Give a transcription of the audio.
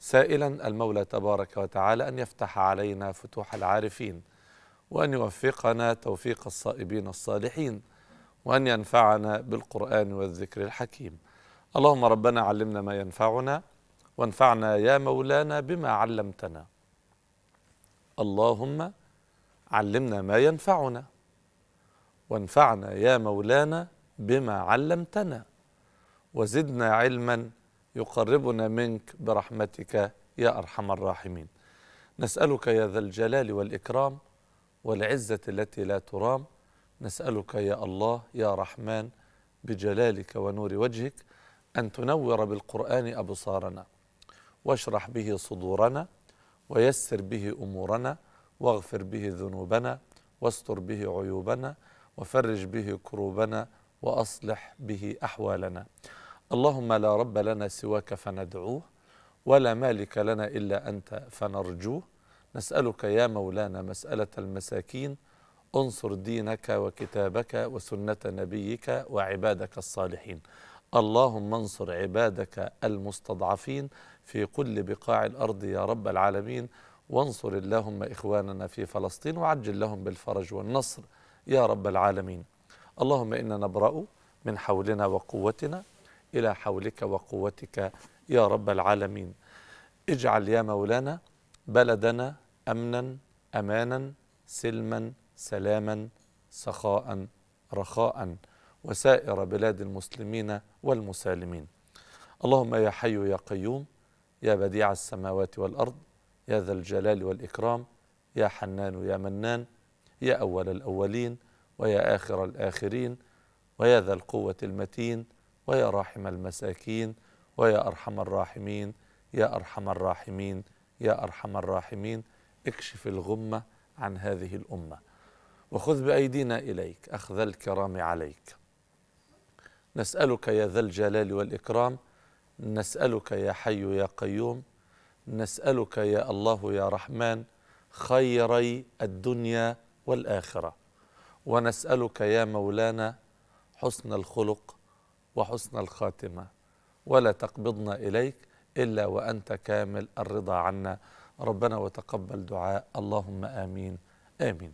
سائلا المولى تبارك وتعالى أن يفتح علينا فتوح العارفين وأن يوفقنا توفيق الصائبين الصالحين وأن ينفعنا بالقرآن والذكر الحكيم اللهم ربنا علمنا ما ينفعنا وانفعنا يا مولانا بما علمتنا اللهم علمنا ما ينفعنا وانفعنا يا مولانا بما علمتنا وزدنا علما يقربنا منك برحمتك يا أرحم الراحمين نسألك يا ذا الجلال والإكرام والعزة التي لا ترام نسألك يا الله يا رحمن بجلالك ونور وجهك أن تنور بالقرآن أبصارنا واشرح به صدورنا ويسر به أمورنا واغفر به ذنوبنا واستر به عيوبنا وفرج به كروبنا وأصلح به أحوالنا اللهم لا رب لنا سواك فندعوه ولا مالك لنا إلا أنت فنرجوه نسألك يا مولانا مسألة المساكين انصر دينك وكتابك وسنة نبيك وعبادك الصالحين اللهم انصر عبادك المستضعفين في كل بقاع الأرض يا رب العالمين وانصر اللهم إخواننا في فلسطين وعجل لهم بالفرج والنصر يا رب العالمين اللهم إنا نبرأ من حولنا وقوتنا إلى حولك وقوتك يا رب العالمين اجعل يا مولانا بلدنا أمنا أمانا سلما سلاما سخاء رخاء وسائر بلاد المسلمين والمسالمين اللهم يا حي يا قيوم يا بديع السماوات والأرض يا ذا الجلال والإكرام يا حنان يا منان يا أول الأولين ويا آخر الآخرين ويا ذا القوة المتين ويا راحم المساكين ويا أرحم الراحمين يا أرحم الراحمين يا أرحم الراحمين اكشف الغمة عن هذه الأمة وخذ بأيدينا إليك أخذ الكرام عليك نسألك يا ذا الجلال والإكرام نسألك يا حي يا قيوم نسألك يا الله يا رحمن خيري الدنيا والآخرة ونسألك يا مولانا حسن الخلق وحسن الخاتمة ولا تقبضنا إليك إلا وأنت كامل الرضا عنا ربنا وتقبل دعاء اللهم آمين آمين